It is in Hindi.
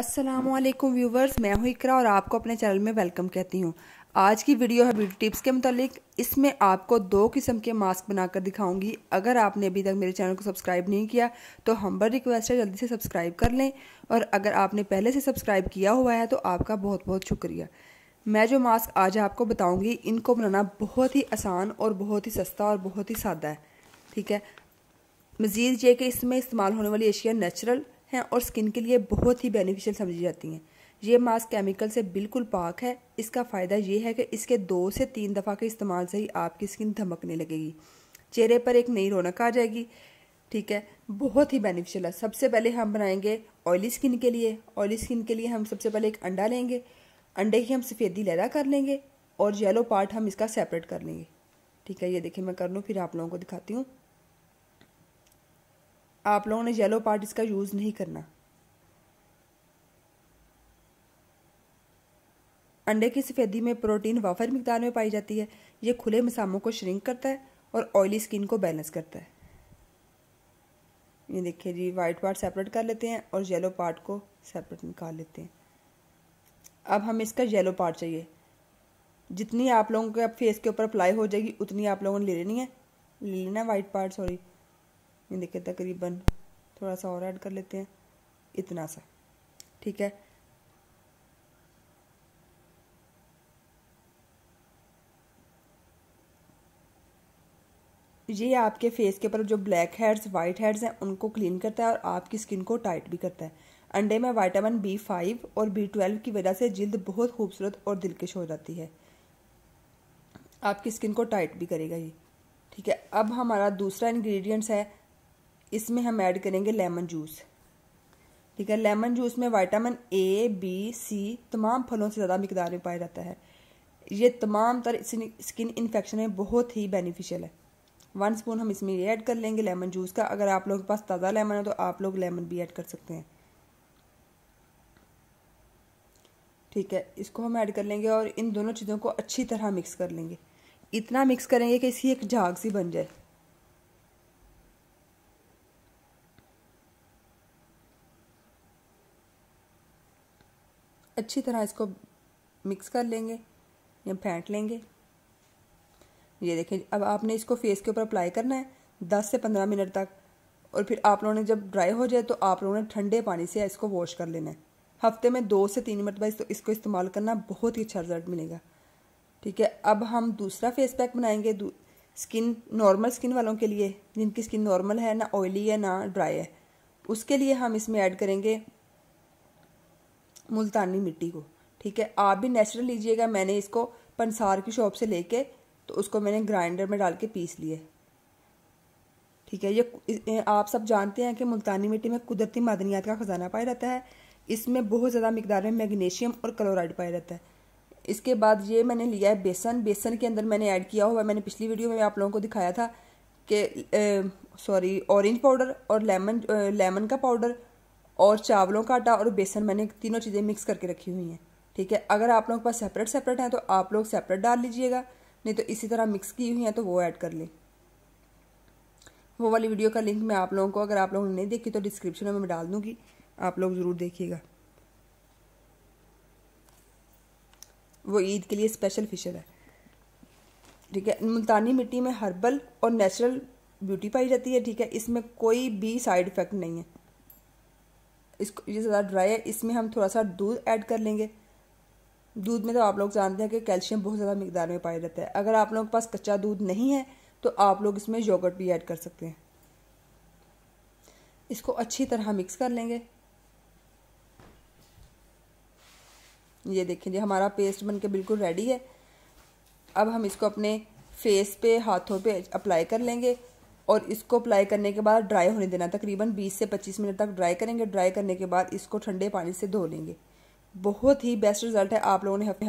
असलम व्यूवर्स मैं हूं इकरा और आपको अपने चैनल में वेलकम कहती हूं आज की वीडियो है ब्यूटी टिप्स के मुतालिक इसमें आपको दो किस्म के मास्क बनाकर दिखाऊंगी अगर आपने अभी तक मेरे चैनल को सब्सक्राइब नहीं किया तो हम बर रिक्वेस्ट है जल्दी से सब्सक्राइब कर लें और अगर आपने पहले से सब्सक्राइब किया हुआ है तो आपका बहुत बहुत शुक्रिया मैं जो मास्क आज आपको बताऊँगी इनको बनाना बहुत ही आसान और बहुत ही सस्ता और बहुत ही सादा है ठीक है मज़ीद ये कि इसमें इस्तेमाल होने वाली अशिया नेचुरल हैं और स्किन के लिए बहुत ही बेनिफिशियल समझी जाती हैं ये मास्क केमिकल से बिल्कुल पाक है इसका फ़ायदा ये है कि इसके दो से तीन दफ़ा के इस्तेमाल से ही आपकी स्किन धमकने लगेगी चेहरे पर एक नई रौनक आ जाएगी ठीक है बहुत ही बेनिफिशियल है सबसे पहले हम बनाएंगे ऑयली स्किन के लिए ऑयली स्किन के लिए हम सबसे पहले एक अंडा लेंगे अंडे की हम सफ़ेदी लहरा कर लेंगे और येलो पार्ट हम इसका सेपरेट कर लेंगे ठीक है ये देखिए मैं कर लूँ फिर आप लोगों को दिखाती हूँ आप लोगों ने येलो पार्ट इसका यूज़ नहीं करना अंडे की सफ़ेदी में प्रोटीन वाफर मकदार में पाई जाती है ये खुले मसामों को श्रिंक करता है और ऑयली स्किन को बैलेंस करता है ये देखिए जी वाइट पार्ट सेपरेट कर लेते हैं और येलो पार्ट को सेपरेट निकाल लेते हैं अब हमें इसका येलो पार्ट चाहिए जितनी आप लोगों के फेस के ऊपर अप्लाई हो जाएगी उतनी आप लोगों ने ले लेनी है ले लेना वाइट पार्ट सॉरी ये देखिए तकरीबन थोड़ा सा और ऐड कर लेते हैं इतना सा ठीक है ये आपके फेस के ऊपर जो ब्लैक हेड्स वाइट हेड्स हैं उनको क्लीन करता है और आपकी स्किन को टाइट भी करता है अंडे में वाइटामिन बी फाइव और बी ट्वेल्व की वजह से जल्द बहुत खूबसूरत और दिलकश हो जाती है आपकी स्किन को टाइट भी करेगा ये ठीक है अब हमारा दूसरा इंग्रेडिएंट्स है इसमें हम ऐड करेंगे लेमन जूस ठीक है लेमन जूस में वाइटामिन ए बी सी तमाम फलों से ज़्यादा मकदार में पाया जाता है ये तमाम तर स्किन इन्फेक्शन में बहुत ही बेनिफिशियल है वन स्पून हम इसमें ऐड कर लेंगे लेमन जूस का अगर आप लोगों के पास ताज़ा लेमन है तो आप लोग लेमन भी ऐड कर सकते हैं ठीक है इसको हम ऐड कर लेंगे और इन दोनों चीज़ों को अच्छी तरह मिक्स कर लेंगे इतना मिक्स करेंगे कि इसकी एक झाग सी बन जाए अच्छी तरह इसको मिक्स कर लेंगे या फेंट लेंगे ये देखें अब आपने इसको फेस के ऊपर अप्लाई करना है दस से पंद्रह मिनट तक और फिर आप लोगों ने जब ड्राई हो जाए तो आप लोगों ने ठंडे पानी से इसको वॉश कर लेना है हफ्ते में दो से तीन मिनट बाद इसको इस्तेमाल करना बहुत ही अच्छा रिजल्ट मिलेगा ठीक है अब हम दूसरा फेस पैक बनाएंगे स्किन नॉर्मल स्किन वालों के लिए जिनकी स्किन नॉर्मल है ना ऑयली है ना ड्राई है उसके लिए हम इसमें ऐड करेंगे मुल्तानी मिट्टी को ठीक है आप भी नेचुरल लीजिएगा मैंने इसको पंसार की शॉप से लेके तो उसको मैंने ग्राइंडर में डाल के पीस लिए ठीक है ये आप सब जानते हैं कि मुल्तानी मिट्टी में कुदरती मादनियात का ख़जाना पाया जाता है इसमें बहुत ज़्यादा मकदार में मैग्नीशियम और क्लोराइड पाया जाता है इसके बाद ये मैंने लिया है बेसन बेसन के अंदर मैंने ऐड किया हुआ है मैंने पिछली वीडियो में आप लोगों को दिखाया था कि सॉरी ऑरेंज पाउडर और लेमन लेमन का पाउडर और चावलों का आटा और बेसन मैंने तीनों चीज़ें मिक्स करके रखी हुई हैं ठीक है अगर आप लोगों के पास सेपरेट सेपरेट हैं तो आप लोग सेपरेट डाल लीजिएगा नहीं तो इसी तरह मिक्स की हुई हैं तो वो ऐड कर लें वो वाली वीडियो का लिंक मैं आप लोगों को अगर आप लोगों ने नहीं देखी तो डिस्क्रिप्शन में मैं डाल दूँगी आप लोग ज़रूर देखिएगा वो ईद के लिए स्पेशल फिशर है ठीक है मुल्तानी मिट्टी में हर्बल और नेचुरल ब्यूटी पाई जाती है ठीक है इसमें कोई भी साइड इफ़ेक्ट नहीं है इसको ये ज़्यादा ड्राई है इसमें हम थोड़ा सा दूध ऐड कर लेंगे दूध में तो आप लोग जानते हैं कि कैल्शियम बहुत ज़्यादा मकदार में पाया जाता है अगर आप लोगों के पास कच्चा दूध नहीं है तो आप लोग इसमें योगट भी ऐड कर सकते हैं इसको अच्छी तरह मिक्स कर लेंगे ये देखें जी हमारा पेस्ट बन के बिल्कुल रेडी है अब हम इसको अपने फेस पे हाथों पे अप्लाई कर लेंगे और इसको अप्लाई करने के बाद ड्राई होने देना तकरीबन 20 से 25 मिनट तक ड्राई करेंगे ड्राई करने के बाद इसको ठंडे पानी से धो लेंगे बहुत ही बेस्ट रिजल्ट है आप लोगों ने